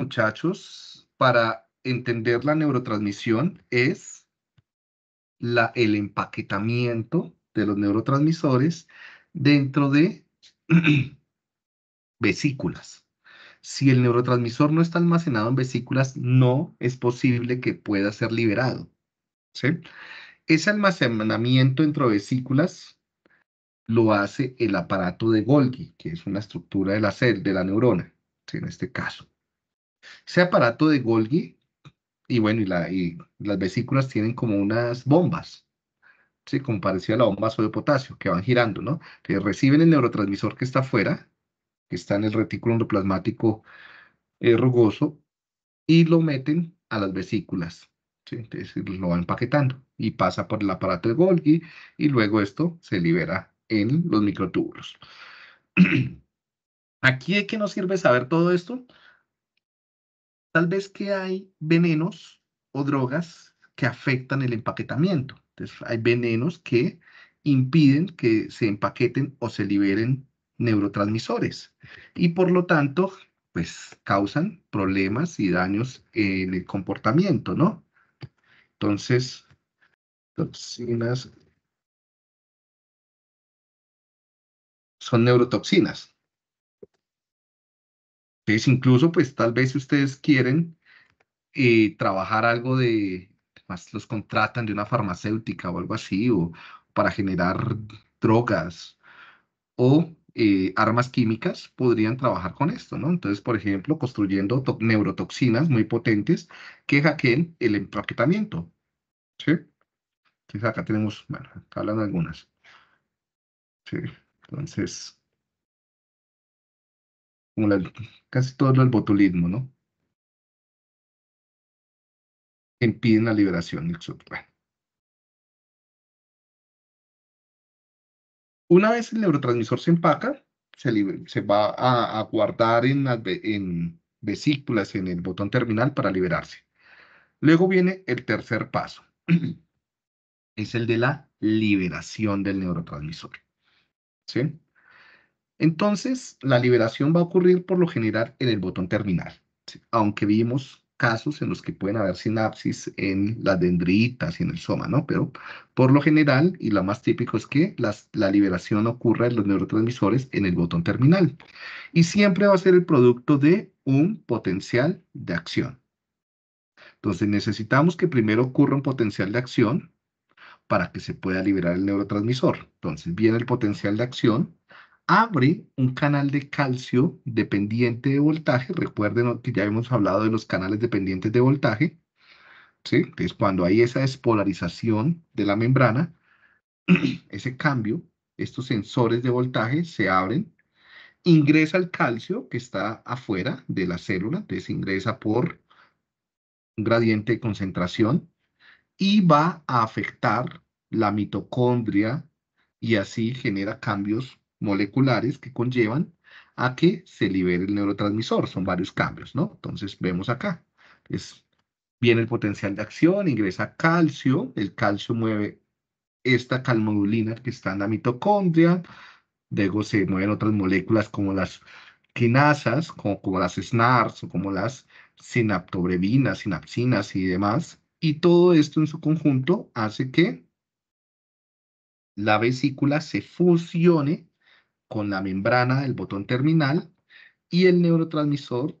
muchachos, para entender la neurotransmisión es el empaquetamiento de los neurotransmisores dentro de vesículas. Si el neurotransmisor no está almacenado en vesículas, no es posible que pueda ser liberado. Ese almacenamiento entre vesículas lo hace el aparato de Golgi, que es una estructura de la, cel de la neurona, en este caso. Ese aparato de Golgi, y bueno, y, las vesículas tienen como unas bombas, ¿sí? como parecía a la bomba de potasio, que van girando, ¿no? Que reciben el neurotransmisor que está afuera, que está en el retículo endoplasmático eh, rugoso, y lo meten a las vesículas. ¿sí? Entonces lo van empaquetando y pasa por el aparato de Golgi y luego esto se libera en los microtúbulos. ¿Aquí de qué nos sirve saber todo esto? tal vez que hay venenos o drogas que afectan el empaquetamiento. Entonces, hay venenos que impiden que se empaqueten o se liberen neurotransmisores y por lo tanto, pues causan problemas y daños en el comportamiento, ¿no? Entonces, toxinas son neurotoxinas. Entonces, incluso, pues tal vez si ustedes quieren eh, trabajar algo de, más los contratan de una farmacéutica o algo así, o para generar drogas o eh, armas químicas, podrían trabajar con esto, ¿no? Entonces, por ejemplo, construyendo neurotoxinas muy potentes que hackeen el empaquetamiento, ¿sí? Entonces acá tenemos, bueno, acá hablan algunas. Sí, entonces casi todo el botulismo, ¿no? impiden la liberación del Una vez el neurotransmisor se empaca, se, se va a, guardar en, en vesículas, en el botón terminal para liberarse. Luego viene el tercer paso. es el de la liberación del neurotransmisor. ¿Sí? Entonces, la liberación va a ocurrir por lo general en el botón terminal, aunque vimos casos en los que pueden haber sinapsis en las dendritas y en el soma, ¿no? Pero por lo general, y lo más típico es que la liberación ocurra en los neurotransmisores en el botón terminal. Y siempre va a ser el producto de un potencial de acción. Entonces necesitamos que primero ocurra un potencial de acción para que se pueda liberar el neurotransmisor. Entonces viene el potencial de acción, abre un canal de calcio dependiente de voltaje. Recuerden que ya hemos hablado de los canales dependientes de voltaje. ¿sí? Entonces, cuando hay esa despolarización de la membrana, ese cambio, estos sensores de voltaje se abren, ingresa el calcio que está afuera de la célula, entonces ingresa por un gradiente de concentración y va a afectar la mitocondria y así genera cambios moleculares que conllevan a que se libere el neurotransmisor. Son varios cambios, ¿no? Entonces vemos acá. Es, viene el potencial de acción, ingresa calcio, el calcio mueve esta calmodulina que está en la mitocondria, luego se mueven otras moléculas como las quinasas, como, como las SNARs o como las sinaptobrevinas, sinapsinas y demás. Y todo esto en su conjunto hace que la vesícula se fusione con la membrana del botón terminal y el neurotransmisor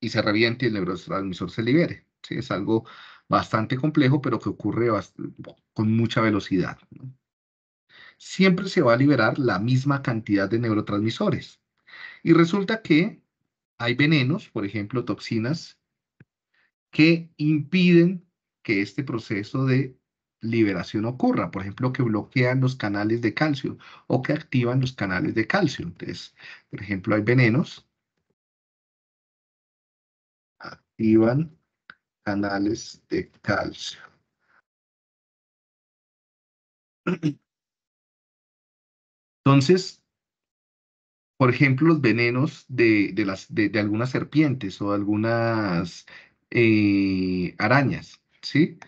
y se reviente y el neurotransmisor se libere. ¿sí? Es algo bastante complejo, pero que ocurre con mucha velocidad. Siempre se va a liberar la misma cantidad de neurotransmisores. Y resulta que hay venenos, por ejemplo, toxinas, que impiden que este proceso de liberación ocurra. Por ejemplo, que bloquean los canales de calcio o que activan los canales de calcio. Entonces, por ejemplo, hay venenos. Activan canales de calcio. Entonces, por ejemplo, los venenos de, las, de, algunas serpientes o algunas eh, arañas, ¿sí?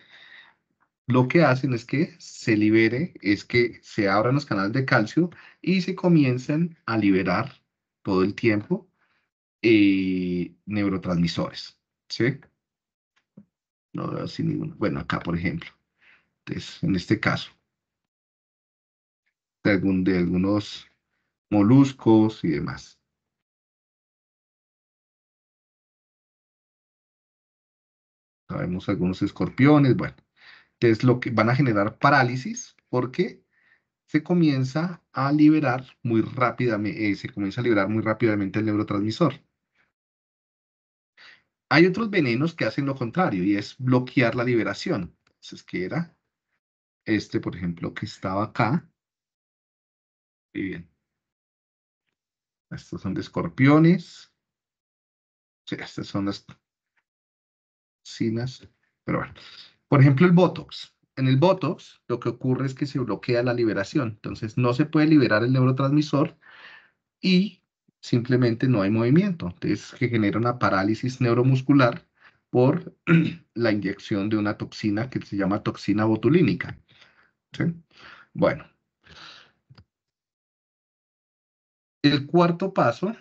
lo que hacen es que se libere, es que se abran los canales de calcio y se comiencen a liberar todo el tiempo eh, neurotransmisores. ¿sí? No veo así ninguno. Bueno, acá, por ejemplo. Entonces, en este caso, de algunos moluscos y demás. Sabemos algunos escorpiones, bueno que es lo que van a generar parálisis porque se comienza a liberar muy rápidamente, eh, se comienza a liberar muy rápidamente el neurotransmisor. Hay otros venenos que hacen lo contrario y es bloquear la liberación. Entonces, que era este, por ejemplo, que estaba acá. Muy bien. Estos son de escorpiones. Sí, estas son las sinas. Pero bueno. Por ejemplo, el Botox. En el Botox, lo que ocurre es que se bloquea la liberación. Entonces, no se puede liberar el neurotransmisor y simplemente no hay movimiento. Entonces, que genera una parálisis neuromuscular por la inyección de una toxina que se llama toxina botulínica. Bueno. El cuarto paso